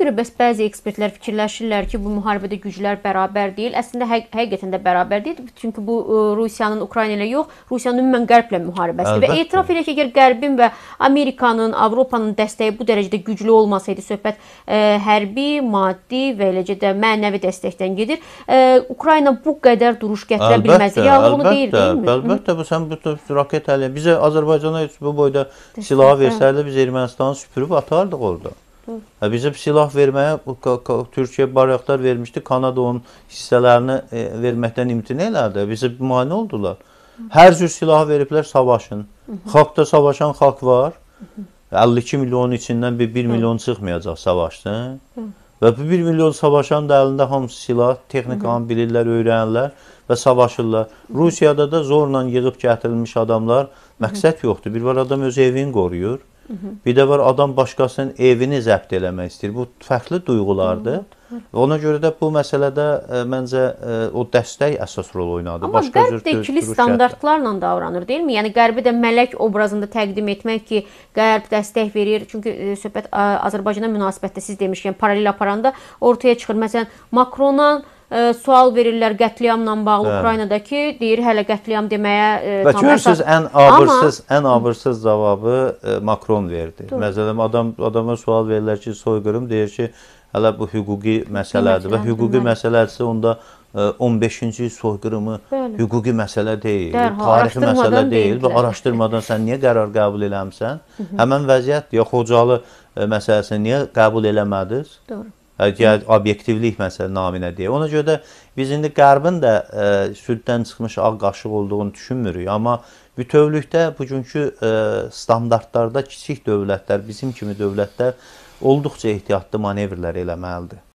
görə bəs bəzi ekspertlər fikirləşirlər ki, bu müharibədə güclər bərabər deyil. Əslində həq həqiqətən də bərabər deyil. Çünki bu Rusiyanın Ukrayna ilə yox, Rusiyanın ümumən Qərblə müharibəsidir və etiraf elə ki, əgər Qərbin və Amerikanın, Avropanın dəstəyi bu dərəcədə güclü olmasaydı, söhbət ə, hərbi, maddi və eləcə də mənəvi dəstəkdən gedir. Ə, Ukrayna bu qədər duruş gətirə əlbəttə, bilməzdi. Yağlı bunu deyir, deyilmi? Əlbəttə, bu sən bu raket hələ bizə Azərbaycana bu boyda silahı versələr biz Ermənistanı süpürüb atardıq orada. Və hə, bizim silah verməyə Türkiyə baryaqlar vermişdi. Kanada onun hissələrini e, verməkdən imtina elədi. Bizə mane oldular. Hı. Hər cür silah veriblər savaşın. Xalqda savaşan xalq var. Hı. 52 milyonun içindən bir 1 milyon çıxmayacaq savaşdan. Və bu 1 milyon savaşan da əlində hamısı silah, texnikanı bilirlər, öyrənirlər və savaşırlar. Rusiyada da zorla yığıb gətirilmiş adamlar məqsəd yoxdur. Bir var adam öz evini qoruyur. Hı Hı -hı. Bir də var adam başqasının evini zəbt eləmək istəyir. Bu fərqli duyğulardır. Hı -hı. Ona görə də bu məsələdə ə, e, məncə ə, e, o dəstək əsas rol oynadı. Amma Başqa qərb də ikili standartlarla davranır, deyilmi? Yəni qərbi də mələk obrazında təqdim etmək ki, qərb dəstək verir. Çünki ə, e, söhbət Azərbaycana münasibətdə siz demişkən paralel aparanda ortaya çıxır. Məsələn, Makrona ə, sual verirlər qətliyamla bağlı Hə. Ukraynadakı. Deyir hələ qətliyam deməyə ə, e, Və tam görürsüz əsas- ən abırsız, ən abırsız cavabı e, Makron verdi. Məsələn, adam adama sual verirlər ki, soyqırım deyir ki, hələ bu hüquqi məsələdir və Qiymətləndirmə. hüquqi məsələdirsə onda e, 15-ci il soyqırımı Bəli. hüquqi məsələ deyil, Dərhal, tarixi araşdırmadan məsələ deyil və deyiblər. araşdırmadan sən niyə qərar qəbul eləmisən? Həmin vəziyyətdir. Ya Xocalı e, məsələsini niyə qəbul eləmədiniz? Doğru yəni obyektivlik məsələ naminə deyə. Ona görə də biz indi Qərbin də ə, e, süddən çıxmış ağ qaşıq olduğunu düşünmürük, amma bütövlükdə bugünkü ə, e, standartlarda kiçik dövlətlər, bizim kimi dövlətlər olduqca ehtiyatlı manevrlər eləməlidir.